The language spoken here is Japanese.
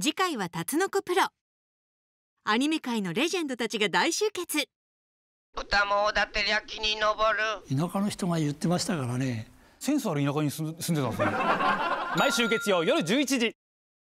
次回はタツノコプロアニメ界のレジェンドたちが大集結豚もおだてりゃ木に登る田舎の人が言ってましたからねセンスある田舎に住んでたんですね 毎週月曜夜11時